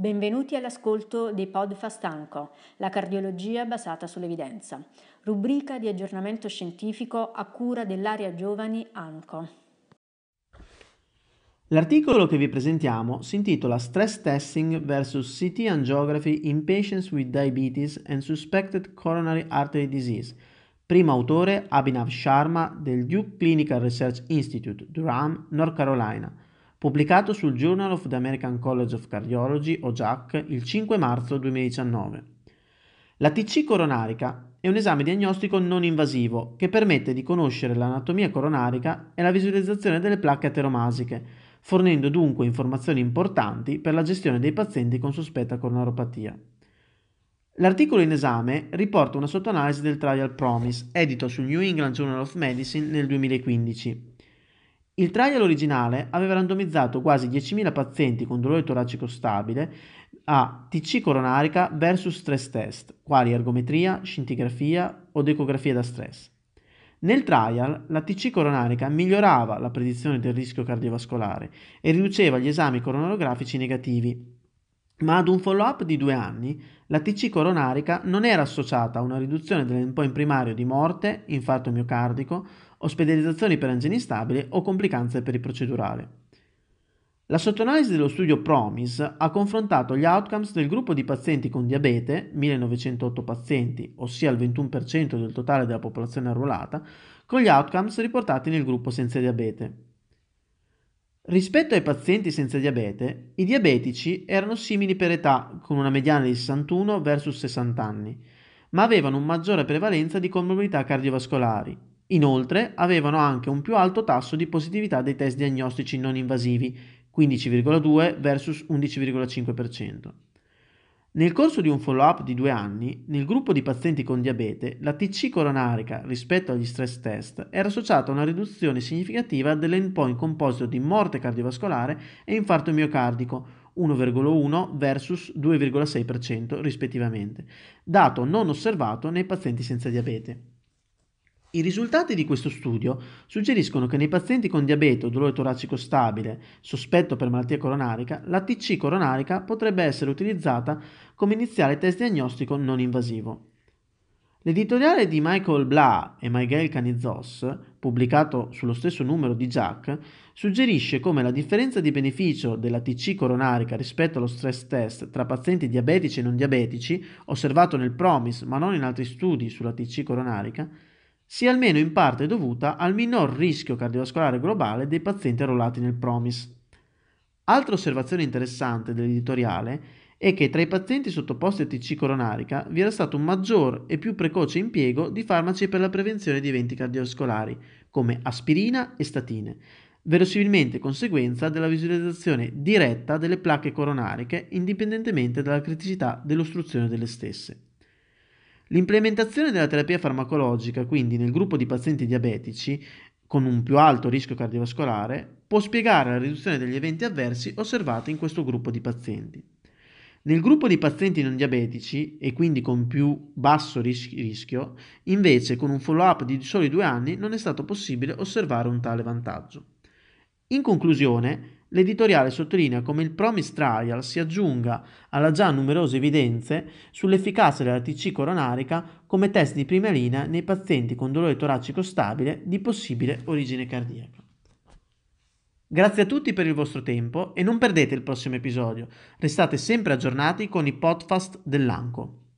Benvenuti all'ascolto dei podcast Anco, la cardiologia basata sull'evidenza, rubrica di aggiornamento scientifico a cura dell'area giovani Anco. L'articolo che vi presentiamo si intitola Stress Testing vs CT Angiography in Patients with Diabetes and Suspected Coronary Artery Disease. Primo autore Abhinav Sharma del Duke Clinical Research Institute, Durham, North Carolina pubblicato sul Journal of the American College of Cardiology o JAC il 5 marzo 2019. La TC coronarica è un esame diagnostico non invasivo che permette di conoscere l'anatomia coronarica e la visualizzazione delle placche ateromasiche, fornendo dunque informazioni importanti per la gestione dei pazienti con sospetta coronaropatia. L'articolo in esame riporta una sottoanalisi del trial Promise, edito sul New England Journal of Medicine nel 2015, il trial originale aveva randomizzato quasi 10.000 pazienti con dolore toracico stabile a TC coronarica versus stress test, quali ergometria, scintigrafia o decografia da stress. Nel trial la TC coronarica migliorava la predizione del rischio cardiovascolare e riduceva gli esami coronarografici negativi, ma ad un follow-up di due anni la TC coronarica non era associata a una riduzione dell'endpoint primario di morte, infarto miocardico, ospedalizzazioni per angina instabile o complicanze pericrocedurali. La sottoanalisi dello studio PROMIS ha confrontato gli outcomes del gruppo di pazienti con diabete, 1908 pazienti, ossia il 21% del totale della popolazione arruolata, con gli outcomes riportati nel gruppo senza diabete, Rispetto ai pazienti senza diabete, i diabetici erano simili per età con una mediana di 61 vs 60 anni, ma avevano un maggiore prevalenza di comorbidità cardiovascolari. Inoltre avevano anche un più alto tasso di positività dei test diagnostici non invasivi, 15,2 vs 11,5%. Nel corso di un follow-up di due anni, nel gruppo di pazienti con diabete, la TC coronarica rispetto agli stress test era associata a una riduzione significativa dell'endpoint composito di morte cardiovascolare e infarto miocardico 1,1 versus 2,6% rispettivamente, dato non osservato nei pazienti senza diabete. I risultati di questo studio suggeriscono che nei pazienti con diabete o dolore toracico stabile, sospetto per malattia coronarica, la TC coronarica potrebbe essere utilizzata come iniziale test diagnostico non invasivo. L'editoriale di Michael Bla e Miguel Canizos, pubblicato sullo stesso numero di Jack, suggerisce come la differenza di beneficio della TC coronarica rispetto allo stress test tra pazienti diabetici e non diabetici, osservato nel PROMIS ma non in altri studi sulla TC coronarica, sia almeno in parte dovuta al minor rischio cardiovascolare globale dei pazienti arruolati nel PROMIS. Altra osservazione interessante dell'editoriale è che tra i pazienti sottoposti a TC coronarica vi era stato un maggior e più precoce impiego di farmaci per la prevenzione di eventi cardiovascolari, come aspirina e statine, verosimilmente conseguenza della visualizzazione diretta delle placche coronariche indipendentemente dalla criticità dell'ostruzione delle stesse. L'implementazione della terapia farmacologica, quindi nel gruppo di pazienti diabetici con un più alto rischio cardiovascolare, può spiegare la riduzione degli eventi avversi osservati in questo gruppo di pazienti. Nel gruppo di pazienti non diabetici e quindi con più basso rischio, invece con un follow-up di soli due anni non è stato possibile osservare un tale vantaggio. In conclusione, l'editoriale sottolinea come il Promise Trial si aggiunga alla già numerose evidenze sull'efficacia della TC coronarica come test di prima linea nei pazienti con dolore toracico stabile di possibile origine cardiaca. Grazie a tutti per il vostro tempo e non perdete il prossimo episodio. Restate sempre aggiornati con i podcast dell'Anco.